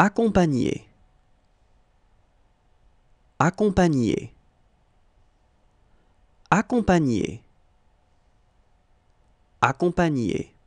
Accompagner. Accompagner. Accompagner. Accompagner.